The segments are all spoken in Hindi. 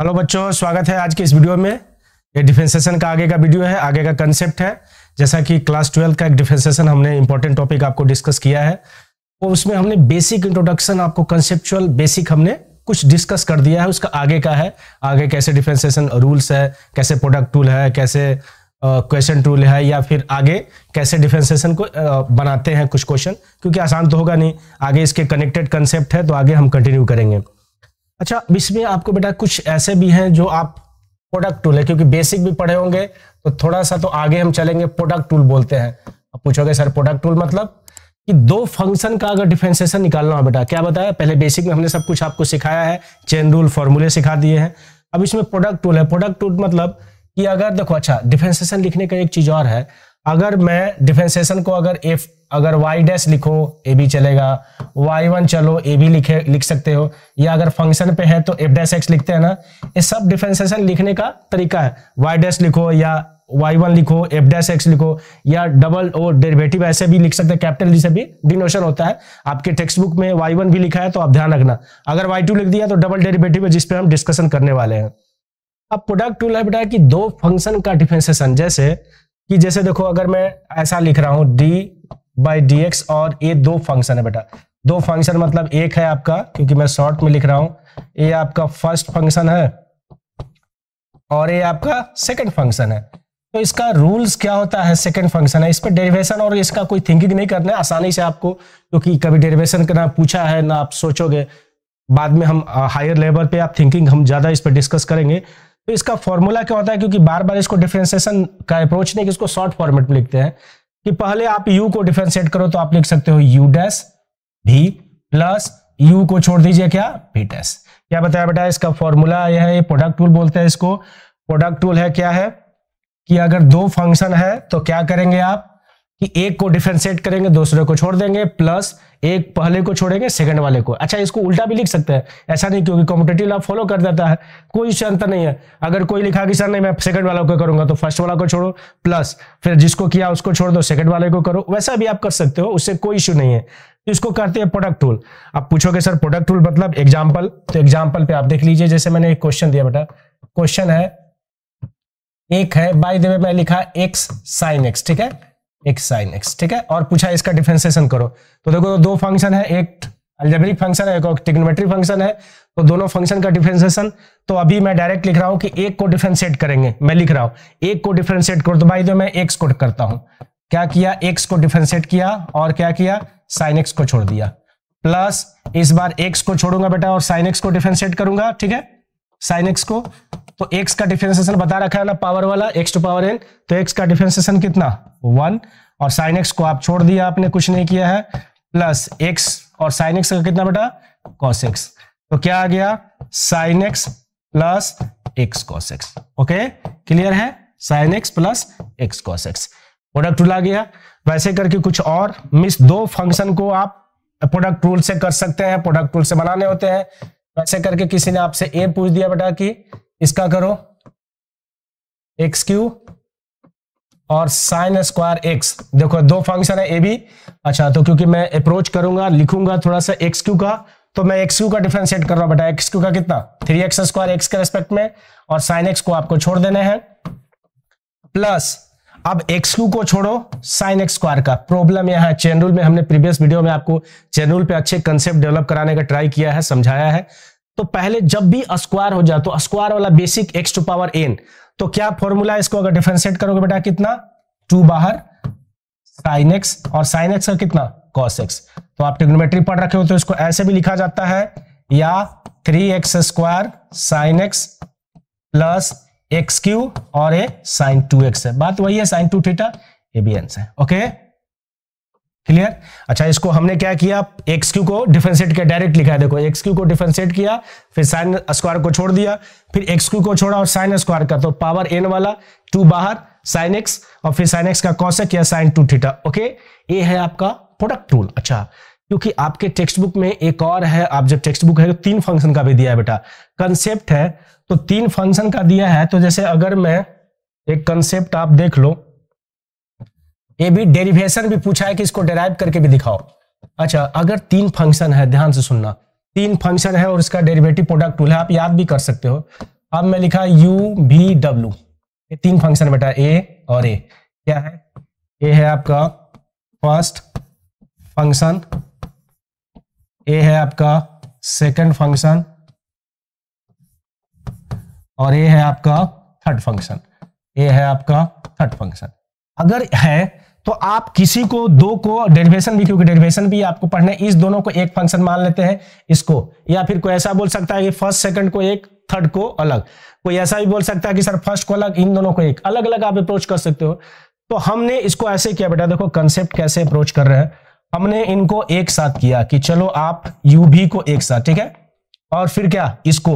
हेलो बच्चों स्वागत है आज के इस वीडियो में ये डिफेंसेशन का आगे का वीडियो है आगे का कंसेप्ट है जैसा कि क्लास ट्वेल्व का एक डिफेंसेशन हमने इम्पोर्टेंट टॉपिक आपको डिस्कस किया है और तो उसमें हमने बेसिक इंट्रोडक्शन आपको कंसेप्चुअल बेसिक हमने कुछ डिस्कस कर दिया है उसका आगे का है आगे कैसे डिफेंसेशन रूल्स है कैसे प्रोडक्ट टूल है कैसे क्वेश्चन uh, टूल है या फिर आगे कैसे डिफेंसेशन को uh, बनाते हैं कुछ क्वेश्चन क्योंकि आसान तो होगा नहीं आगे इसके कनेक्टेड कंसेप्ट है तो आगे हम कंटिन्यू करेंगे अच्छा इसमें आपको बेटा कुछ ऐसे भी हैं जो आप प्रोडक्ट टूल है क्योंकि बेसिक भी पढ़े होंगे तो थोड़ा सा तो आगे हम चलेंगे प्रोडक्ट टूल बोलते हैं आप पूछोगे सर प्रोडक्ट टूल मतलब कि दो फंक्शन का अगर डिफ्रेंसिएशन निकालना हो बेटा क्या बताया पहले बेसिक में हमने सब कुछ आपको सिखाया है चेन रूल फॉर्मूले सिखा दिए हैं अब इसमें प्रोडक्ट टूल है प्रोडक्ट टूल मतलब कि अगर देखो अच्छा डिफ्रेंसिएशन लिखने का एक चीज और है अगर मैं डिफ्रेंसिएशन को अगर एफ अगर वाई डैश लिखो ए भी चलेगा वाई वन चलो ए भी लिखे लिख सकते हो या अगर फंक्शन पे है तो एफ डैश एक्स लिखते हैं ना ये सब डिफ्रेंसिएशन लिखने का तरीका है वाई डैश लिखो या वाई वन लिखो f डैश एक्स लिखो या डबल ओ डेरिवेटिव ऐसे भी लिख सकते हैं कैपिटल जी से भी डिनोशन होता है आपके टेक्स्ट बुक में वाई वन भी लिखा है तो आप ध्यान रखना अगर वाई टू लिख दिया तो डबल डेरिवेटिव है जिसपे हम डिस्कशन करने वाले हैं अब प्रोडक्ट टू है बेटा कि दो फंक्शन का डिफ्रेंसिएशन जैसे कि जैसे देखो अगर मैं ऐसा लिख रहा हूँ डी बाई डी और ये दो फंक्शन है बेटा दो फंक्शन मतलब एक है आपका क्योंकि मैं शॉर्ट में लिख रहा हूं ये आपका फर्स्ट फंक्शन है और ये आपका सेकंड फंक्शन है तो इसका रूल्स क्या होता है सेकंड फंक्शन है इस पर डेरिवेशन और इसका कोई थिंकिंग नहीं करना है आसानी से आपको क्योंकि तो कभी डेरिवेशन का ना पूछा है ना आप सोचोगे बाद में हम हायर लेवल पे आप थिंकिंग हम ज्यादा इस पर डिस्कस करेंगे तो इसका फॉर्मूला क्या होता है क्योंकि बार बार इसको डिफ्रेंसिएशन का अप्रोच नहीं कि इसको शॉर्ट फॉर्मेट में लिखते हैं कि पहले आप u को डिफ्रेंशिएट करो तो आप लिख सकते हो यू डैश भी प्लस u को छोड़ दीजिए क्या भी डैश क्या बताया बेटा इसका फॉर्मूला यह है प्रोडक्ट टूल बोलते हैं इसको प्रोडक्ट टूल है क्या है कि अगर दो फंक्शन है तो क्या करेंगे आप कि एक को डिफ्रेंशिएट करेंगे दूसरे को छोड़ देंगे प्लस एक पहले को छोड़ेंगे सेकंड वाले को अच्छा इसको उल्टा भी लिख सकते हैं ऐसा नहीं क्योंकि कॉम्पिटेटिव लॉ फॉलो कर देता है कोई इससे अंतर नहीं है अगर कोई लिखा कि सर नहीं मैं सेकंड वाला को करूंगा तो फर्स्ट वाला को छोड़ो प्लस फिर जिसको किया उसको छोड़ दो सेकंड वाले को करो वैसा भी आप कर सकते हो उससे कोई इश्यू नहीं है तो इसको करते हैं प्रोडक्ट टूल आप पूछोगे सर प्रोडक्ट टूल मतलब एग्जाम्पल तो एग्जाम्पल पे आप देख लीजिए जैसे मैंने एक क्वेश्चन दिया बेटा क्वेश्चन है एक है बाई दे मैं लिखा एक्स साइन एक्स ठीक है एक्स साइन एक्स ठीक है और पूछा इसका डिफ्रेंसिएशन करो तो देखो दो फंक्शन है एक अल्जेब्रिक फंक्शन है एक टिग्नोमेट्री फंक्शन है तो दोनों फंक्शन का डिफ्रेंसिएशन तो अभी मैं डायरेक्ट लिख रहा हूं कि एक को डिफ्रेंशिएट करेंगे मैं लिख रहा हूँ एक को डिफ्रेंशिएट करो तो भाई जो मैं एक्स को करता हूं क्या किया एक्स को डिफ्रेंशिएट किया और क्या किया साइन एक्स को छोड़ दिया प्लस इस बार एक्स को छोड़ूंगा बेटा और साइन एक्स को डिफ्रेंशिएट करूंगा ठीक है साइन एक्स को तो एक्स का डिफ्रेंसिएशन बता रखा है ना पावर वाला एक्स टू पावर एन तो एक्स का डिफ्रेंसिएशन कितना वन और साइन एक्स को आप छोड़ दिया आपने कुछ नहीं किया है प्लस एक्स और साइन एक्स का कितना बेटा कॉस एक्स तो क्या आ गया sine x plus X cos X okay clear है sine x plus X cos X product rule आ गया वैसे करके कुछ और मिस दो फंक्शन को आप प्रोडक्ट रूल से कर सकते हैं प्रोडक्ट रूल से बनाने होते हैं वैसे करके किसी ने आपसे ए पूछ दिया बेटा कि इसका करो एक्स क्यू और साइन स्क्वायर एक्स देखो दो फंक्शन है ए भी अच्छा तो क्योंकि मैं अप्रोच करूंगा लिखूंगा थोड़ा सा एक्स क्यू का तो मैं एक्स क्यू का डिफ्रेंशिएट कर रहा हूं बेटा एक्स क्यू का कितना थ्री एक्स स्क्वायर एक्स के रेस्पेक्ट में और साइन एक्स को आपको छोड़ देने हैं प्लस अब एक्स क्यू को छोड़ो साइन एक्स स्क्वायर का प्रॉब्लम यह है चेन रूल में हमने प्रीवियस वीडियो में आपको चेन रूल पे अच्छे कंसेप्ट डेवलप कराने का ट्राई किया है समझाया है तो पहले जब भी स्क्वायर हो जाए तो स्क्वायर वाला basic x to power N तो क्या फॉर्मूला है इसको अगर डिफ्रेंशिएट करोगे बेटा कितना टू बाहर साइन एक्स और साइन एक्स का कितना कॉस एक्स तो आप टिग्नोमेट्री पढ़ रखे हो तो इसको ऐसे भी लिखा जाता है या three x square sine x plus x Q और ए साइन टू एक्स है बात वही है साइन टू थीटा ये भी आंसर है ओके क्लियर अच्छा इसको हमने क्या किया एक्स क्यू को डिफ्रेंशिएट किया डायरेक्ट लिखा है देखो एक्स क्यू को डिफ्रेंशिएट किया फिर साइन स्क्वायर को छोड़ दिया फिर एक्स क्यू को छोड़ा और साइन स्क्वायर का तो पावर एन वाला टू बाहर साइन एक्स और फिर साइन एक्स का कौशक या साइन टू थीटा ओके ये है आपका प्रोडक्ट रूल अच्छा क्योंकि आपके टेक्स्ट बुक में एक और है आप जब टेक्स्ट बुक है तो तीन फंक्शन का भी दिया है बेटा कंसेप्ट है तो तीन फंक्शन का दिया है तो जैसे अगर मैं एक कंसेप्ट आप देख लो ये भी डेरिवेशन भी पूछा है कि इसको डेराइव करके भी दिखाओ अच्छा अगर तीन फंक्शन है ध्यान से सुनना तीन फंक्शन है और इसका डेरिवेटिव प्रोडक्ट टूल है आप याद भी कर सकते हो अब मैं लिखा यू वी डब्ल्यू ये तीन फंक्शन बेटा ए और ए क्या है ए है आपका फर्स्ट फंक्शन ए है आपका सेकंड फंक्शन और ए है आपका थर्ड फंक्शन ए है आपका थर्ड फंक्शन अगर है तो आप किसी को दो को डेरिवेशन भी क्योंकि डेरिवेशन भी आपको पढ़ने इस दोनों को एक फंक्शन मान लेते हैं इसको या फिर कोई ऐसा बोल सकता है कि फर्स्ट सेकंड को एक थर्ड को अलग कोई ऐसा भी बोल सकता है कि सर फर्स्ट को अलग इन दोनों को एक अलग अलग आप अप्रोच कर सकते हो तो हमने इसको ऐसे किया बेटा देखो कंसेप्ट कैसे अप्रोच कर रहे हैं हमने इनको एक साथ किया कि चलो आप यू भी को एक साथ ठीक है और फिर क्या इसको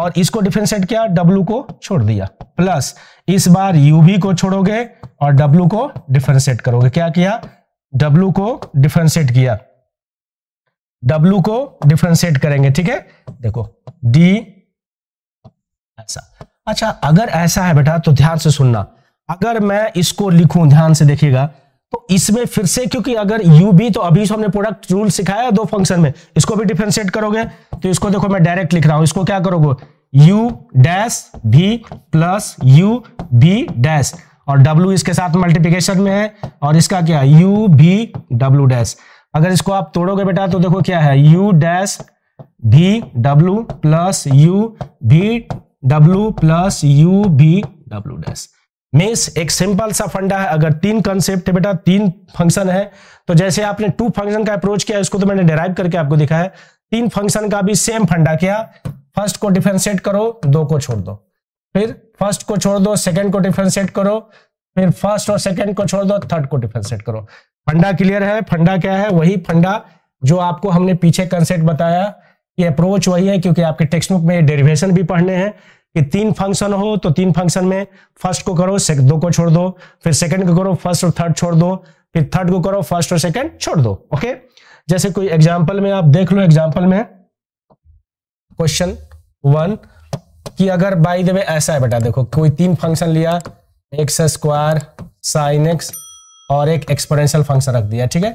और इसको डिफ्रेंशिएट किया डब्ल्यू को छोड़ दिया प्लस इस बार यू भी को छोड़ोगे और डब्ल्यू को डिफ्रेंशिएट करोगे क्या किया डब्ल्यू को डिफ्रेंशिएट किया डब्ल्यू को डिफ्रेंशिएट करेंगे ठीक है देखो डी ऐसा अच्छा अगर ऐसा है बेटा तो ध्यान से सुनना अगर मैं इसको लिखूं ध्यान से देखिएगा तो इसमें फिर से क्योंकि अगर यू बी तो अभी हमने प्रोडक्ट रूल सिखाया दो फंक्शन में इसको भी डिफ्रेंशिएट करोगे तो इसको देखो मैं डायरेक्ट लिख रहा हूं इसको क्या करोगे यू डैश भी प्लस यू भी डैश और W इसके साथ मल्टीप्लीकेशन में है और इसका क्या यू भी डब्ल्यू डैश अगर इसको आप तोड़ोगे बेटा तो देखो क्या है U dash V W plus you V W plus you V W dash mess एक सिंपल सा फंडा है अगर तीन कंसेप्ट है बेटा तीन फंक्शन है तो जैसे आपने टू फंक्शन का अप्रोच किया इसको तो मैंने डिराइव करके आपको दिखाया तीन फंक्शन का भी सेम फंडा किया फर्स्ट को डिफ्रेंशिएट करो दो को छोड़ दो फिर फर्स्ट को छोड़ दो सेकंड को डिफ्रेंशिएट करो फिर फर्स्ट और सेकंड को छोड़ दो थर्ड को डिफ्रेंशिएट करो फंडा क्लियर है फंडा क्या है वही फंडा जो आपको हमने पीछे कंसेप्ट बताया ये अप्रोच वही है क्योंकि आपके टेक्स्ट बुक में डेरिवेशन भी पढ़ने हैं कि तीन फंक्शन हो तो तीन फंक्शन में फर्स्ट को करो दो को छोड़ दो फिर सेकंड को करो फर्स्ट और थर्ड छोड़ दो फिर थर्ड को करो फर्स्ट और सेकंड छोड़ दो ओके जैसे कोई एग्जाम्पल में आप देख लो एग्जाम्पल में क्वेश्चन वन कि अगर बाई द वे ऐसा है बेटा देखो कोई तीन फंक्शन लिया एक्स स्क्वायर साइन एक्स और एक एक्सपोनेंशियल फंक्शन रख दिया ठीक है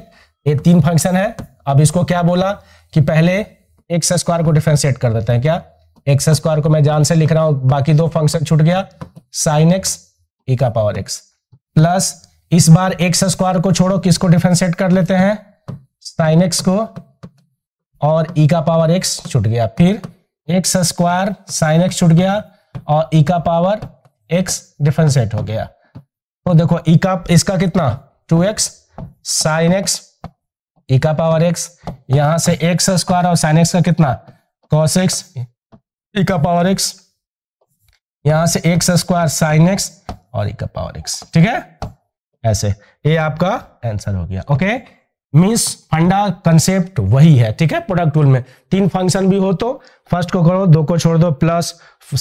ये तीन फंक्शन है अब इसको क्या बोला कि पहले एक्स स्क्वायर को डिफ्रेंशिएट कर देते हैं क्या एक्स स्क्वायर को मैं जान से लिख रहा हूं बाकी दो फंक्शन छूट गया साइन एक्स ई का पावर एक्स प्लस इस बार एक्स स्क्वायर को छोड़ो किसको डिफ्रेंशिएट कर लेते हैं साइन एक्स को और ई e का पावर एक्स छूट गया फिर एक्स स्क्वायर साइन एक्स छूट गया और ई e का पावर एक्स डिफ्रेंशिएट हो गया तो देखो ई e का इसका कितना two x sine x e का पावर एक्स यहां से एक्स स्क्वायर और साइन एक्स का कितना कॉस एक्स e का पावर एक्स यहां से एक्स स्क्वायर साइन एक्स और e का पावर एक्स ठीक है ऐसे ये आपका आंसर हो गया ओके मीन्स फंडा कंसेप्ट वही है ठीक है प्रोडक्ट रूल में तीन फंक्शन भी हो तो फर्स्ट को करो दो को छोड़ दो प्लस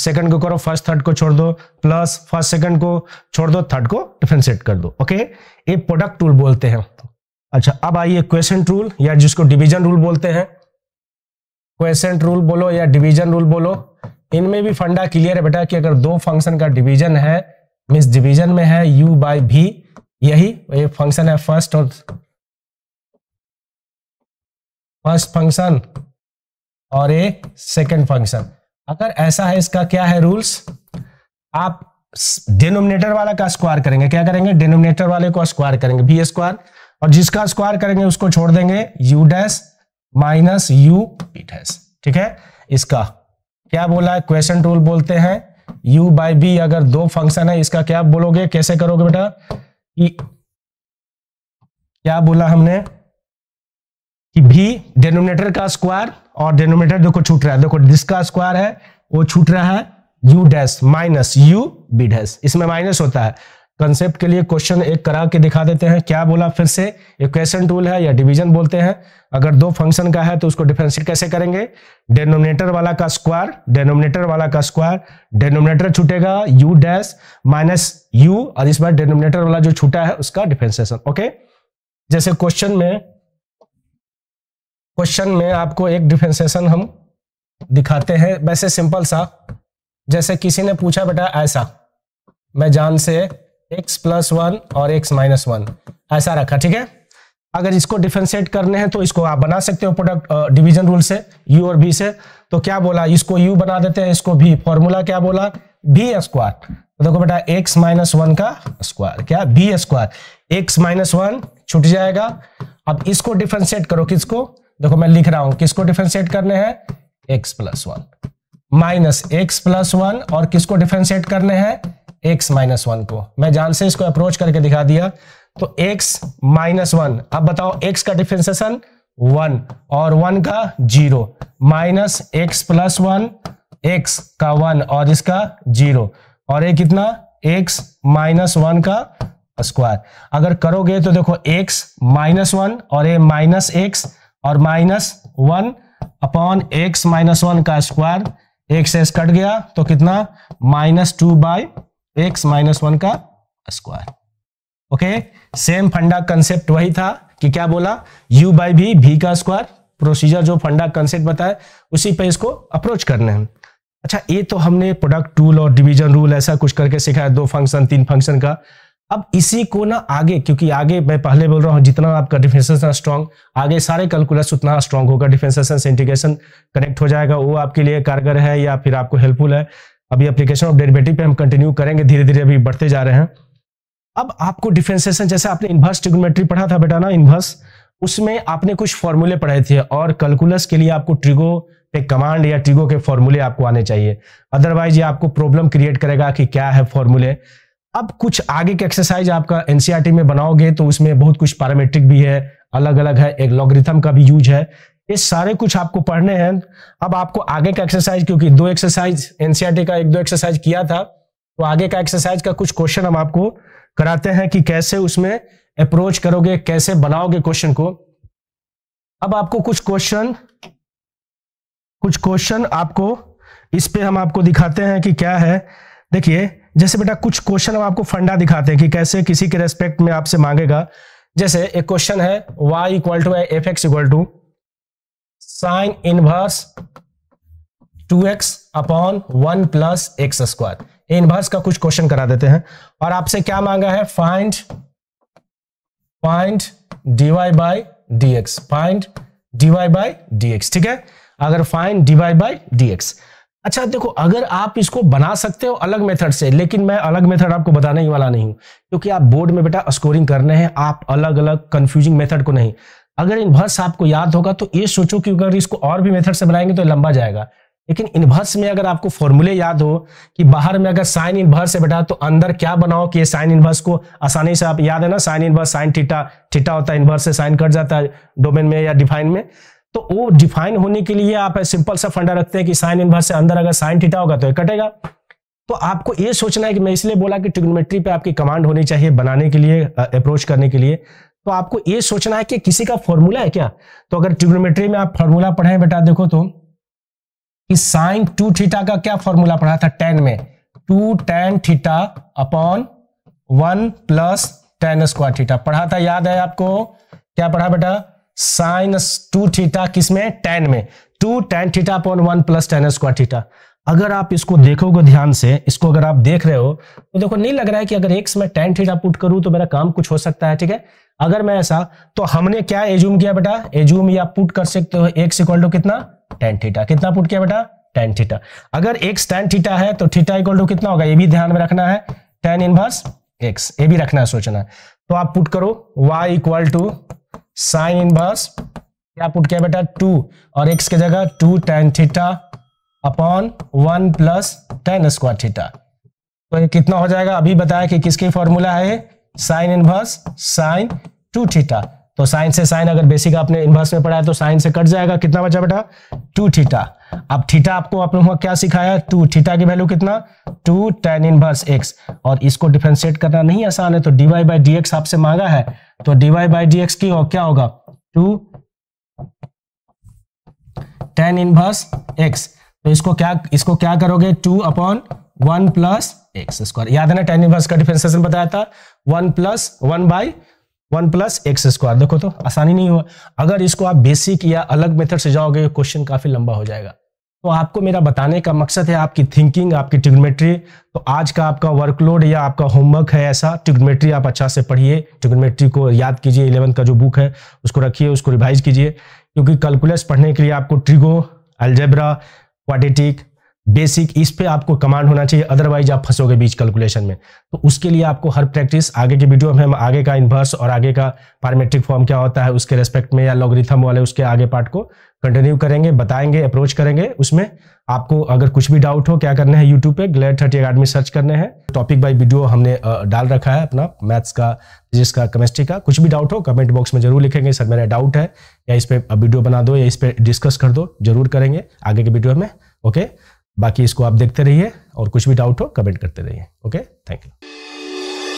सेकंड को करो फर्स्ट थर्ड को छोड़ दो प्लस फर्स्ट सेकंड को छोड़ दो थर्ड को डिफ्रेंशिएट कर दो ओके ये प्रोडक्ट रूल बोलते हैं अच्छा अब आइए क्वेश्चन रूल या जिसको डिवीजन रूल बोलते हैं क्वेश्चन रूल बोलो या डिवीजन रूल बोलो इनमें भी फंडा क्लियर है बेटा कि अगर दो फंक्शन का डिवीजन है मिस डिवीजन में है u बाई भी यही ये फंक्शन है फर्स्ट और फर्स्ट फंक्शन और ए सेकंड फंक्शन अगर ऐसा है इसका क्या है रूल्स आप डिनोमिनेटर वाला का स्क्वायर करेंगे क्या करेंगे डिनोमिनेटर वाले को स्क्वायर करेंगे भी स्क्वायर और जिसका स्क्वायर करेंगे उसको छोड़ देंगे यू डैश माइनस यू पीटस ठीक है इसका क्या बोला है क्वेश्चन रूल बोलते हैं u बाई बी अगर दो फंक्शन है इसका क्या बोलोगे कैसे करोगे बेटा कि क्या बोला हमने कि भी डेनोमिनेटर का स्क्वायर और डेनोमिनेटर देखो छूट रहा है देखो जिसका स्क्वायर है वो छूट रहा है u dash minus u b dash इसमें माइनस होता है कंसेप्ट के लिए क्वेश्चन एक करा के दिखा देते हैं क्या बोला फिर से इक्वेशन टूल है या डिवीजन बोलते हैं अगर दो फंक्शन का है तो उसको डिफ्रेंशिएट कैसे करेंगे डेनोमिनेटर वाला का स्क्वायर डेनोमिनेटर वाला का स्क्वायर डेनोमिनेटर छूटेगा u डैश माइनस यू और इस बार डेनोमिनेटर वाला जो छूटा है उसका डिफ्रेंसिएशन ओके जैसे क्वेश्चन में क्वेश्चन में आपको एक डिफ्रेंसिएशन हम दिखाते हैं वैसे सिंपल सा जैसे किसी ने पूछा बेटा ऐसा मैं जान से एक्स प्लस वन और एक्स माइनस वन ऐसा रखा ठीक है अगर इसको डिफ्रेंशिएट करने हैं तो इसको आप बना सकते हो प्रोडक्ट डिवीजन रूल से यू और बी से तो क्या बोला इसको यू बना देते हैं इसको भी फॉर्मूला क्या बोला बी स्क्वायर तो देखो बेटा एक्स माइनस वन का स्क्वायर क्या b square x minus one छूट जाएगा अब इसको डिफ्रेंशिएट करो किसको देखो मैं लिख रहा हूं किसको डिफ्रेंशिएट करने हैं x plus one minus x plus one और किसको डिफ्रेंशिएट करने हैं एक्स माइनस वन को मैं जान से इसको अप्रोच करके दिखा दिया तो एक्स माइनस वन अब बताओ एक्स का डिफ्रेंसिएशन वन और वन का zero minus x plus one x का वन और इसका जीरो और ये कितना एक्स माइनस वन का स्क्वायर अगर करोगे तो देखो एक्स माइनस वन और ये माइनस एक्स और minus one upon x minus one का स्क्वायर एक्स एक्स कट गया तो कितना minus two by x minus one का स्क्वायर ओके सेम फंडा कंसेप्ट वही था कि क्या बोला u बाई भी भी का स्क्वायर प्रोसीजर जो फंडा कंसेप्ट बताया उसी पे इसको अप्रोच करने हैं अच्छा ये तो हमने प्रोडक्ट टूल और डिवीजन रूल ऐसा कुछ करके सिखाया दो फंक्शन तीन फंक्शन का अब इसी को ना आगे क्योंकि आगे मैं पहले बोल रहा हूँ जितना आपका डिफेंसेशन स्ट्रांग आगे सारे कैलकुलस उतना स्ट्रांग होगा डिफेंसेशन से इंटीग्रेशन कनेक्ट हो जाएगा वो आपके लिए कारगर है या फिर आपको हेल्पफुल है अभी एप्लीकेशन ऑफ डेरिवेटिव पे हम कंटिन्यू करेंगे धीरे धीरे अभी बढ़ते जा रहे हैं अब आपको डिफ्रेंसिएशन जैसे आपने इनवर्स ट्रिगोमेट्री पढ़ा था बेटा ना इनवर्स उसमें आपने कुछ फॉर्मूले पढ़े थे और कैलकुलस के लिए आपको ट्रिगो पे कमांड या ट्रिगो के फॉर्मूले आपको आने चाहिए अदरवाइज ये आपको प्रॉब्लम क्रिएट करेगा कि क्या है फॉर्मूले अब कुछ आगे के एक्सरसाइज आपका एनसीईआरटी में बनाओगे तो उसमें बहुत कुछ पैरामेट्रिक भी है अलग अलग है एक लॉगरिथम का भी यूज है ये सारे कुछ आपको पढ़ने हैं अब आपको आगे का एक्सरसाइज क्योंकि दो एक्सरसाइज एनसीआरटी e का एक दो एक्सरसाइज किया था तो आगे का एक्सरसाइज का कुछ क्वेश्चन हम आपको कराते हैं कि कैसे उसमें अप्रोच करोगे कैसे बनाओगे क्वेश्चन को अब आपको कुछ क्वेश्चन कुछ क्वेश्चन आपको इस पे हम आपको दिखाते हैं कि क्या है देखिए जैसे बेटा कुछ क्वेश्चन हम आपको फंडा दिखाते हैं कि कैसे किसी के रेस्पेक्ट में आपसे मांगेगा जैसे एक क्वेश्चन है y equal to f x equal to sine inverse 2x upon one plus x square inverse का कुछ क्वेश्चन करा देते हैं और आपसे क्या मांगा है find find dy by dx find dy by dx ठीक है अगर फाइंड डीवाई बाई डीएक्स अच्छा देखो अगर आप इसको बना सकते हो अलग मेथड से लेकिन मैं अलग मेथड आपको बताने ही वाला नहीं हूं क्योंकि आप बोर्ड में बेटा स्कोरिंग करने हैं आप अलग अलग कंफ्यूजिंग मेथड को नहीं अगर इनवर्स आपको याद होगा तो ये सोचो कि अगर इसको और भी मेथड से बनाएंगे तो लंबा जाएगा लेकिन इनवर्स में अगर आपको फॉर्मूले याद हो कि बाहर में अगर साइन इनवर्स से बैठा तो अंदर क्या बनाओ कि साइन इनवर्स को आसानी से आप याद है ना sine inverse sine theta theta होता है इनवर्स से साइन कट जाता है डोमेन में या डिफाइन में तो वो डिफाइन होने के लिए आप सिंपल सा फंडा रखते हैं कि साइन इनवर्स से अंदर अगर साइन थीटा होगा तो ये कटेगा तो आपको ये सोचना है कि मैं इसलिए बोला कि ट्रिग्नोमेट्री पे आपकी कमांड होनी चाहिए बनाने के लिए अप्रोच करने के लिए तो आपको ये सोचना है कि किसी का फॉर्मूला है क्या तो अगर ट्रिग्नोमेट्री में आप फॉर्मूला पढ़ाए बेटा देखो तो कि साइन टू थीटा का क्या फॉर्मूला पढ़ा था टेन में two tan theta upon one plus tan square theta पढ़ा था याद है आपको क्या पढ़ा बेटा साइन टू थीटा किसमें टेन में two tan theta upon one plus tan square theta अगर आप इसको देखोगे ध्यान से इसको अगर आप देख रहे हो तो देखो नहीं लग रहा है कि अगर एक्स में टेन थीटा पुट करूं तो मेरा काम कुछ हो सकता है ठीक है अगर मैं ऐसा तो हमने क्या एजूम किया बेटा एजूम या पुट कर सकते हो एक इक्वल टू कितना टेन थीटा कितना पुट किया बेटा टेन थीटा अगर एक्स टेन थीटा है तो थीटा इक्वल टू कितना होगा ये भी ध्यान में रखना है टेन इनवर्स एक्स ये भी रखना है सोचना तो आप पुट करो y equal to sine inverse क्या पुट किया बेटा टू और एक्स की जगह two tan theta upon one plus tan square theta तो ये कितना हो जाएगा अभी बताया कि किसकी फॉर्मूला है sine inverse sine two theta तो साइन से साइन अगर बेसिक आपने इनवर्स में पढ़ा है तो साइन से कट जाएगा कितना बचा बेटा टू थीटा अब थीटा आपको आप लोगों को क्या सिखाया टू थीटा की वैल्यू कितना टू टेन इनवर्स एक्स और इसको डिफ्रेंशिएट करना नहीं आसान है तो डीवाई बाई डी एक्स आपसे मांगा है तो डीवाई बाई डी एक्स की हो, क्या होगा टू टेन इनवर्स एक्स तो इसको क्या इसको क्या करोगे two upon one plus x square याद है ना टेन इनवर्स का डिफ्रेंसिएशन बताया था one plus one by one plus x square देखो तो आसानी नहीं हुआ अगर इसको आप बेसिक या अलग मेथड से जाओगे क्वेश्चन काफी लंबा हो जाएगा तो आपको मेरा बताने का मकसद है आपकी थिंकिंग आपकी ट्रिग्नोमेट्री तो आज का आपका वर्कलोड या आपका होमवर्क है ऐसा ट्रिग्नोमेट्री आप अच्छा से पढ़िए ट्रिग्नोमेट्री को याद कीजिए इलेवंथ का जो बुक है उसको रखिए उसको रिवाइज कीजिए क्योंकि कैलकुलस पढ़ने के लिए आपको ट्रिगो एल्जेब्रा क्वाडेटिक बेसिक इस पे आपको कमांड होना चाहिए अदरवाइज आप फंसोगे बीच कैलकुलेशन में तो उसके लिए आपको हर प्रैक्टिस आगे की वीडियो में हम आगे का इन्वर्स और आगे का पारमेट्रिक फॉर्म क्या होता है उसके रेस्पेक्ट में या लॉगरिथम वाले उसके आगे पार्ट को कंटिन्यू करेंगे बताएंगे अप्रोच करेंगे उसमें आपको अगर कुछ भी डाउट हो क्या करना है यूट्यूब पे ग्लेट थर्टी अकाडमी सर्च करने हैं टॉपिक बाई वीडियो हमने डाल रखा है अपना मैथ्स का फिजिक्स का केमिस्ट्री का कुछ भी डाउट हो कमेंट बॉक्स में जरूर लिखेंगे सर मेरा डाउट है या इस पर वीडियो बना दो या इस पर डिस्कस कर दो जरूर करेंगे आगे के वीडियो में ओके बाकी इसको आप देखते रहिए और कुछ भी डाउट हो कमेंट करते रहिए ओके थैंक यू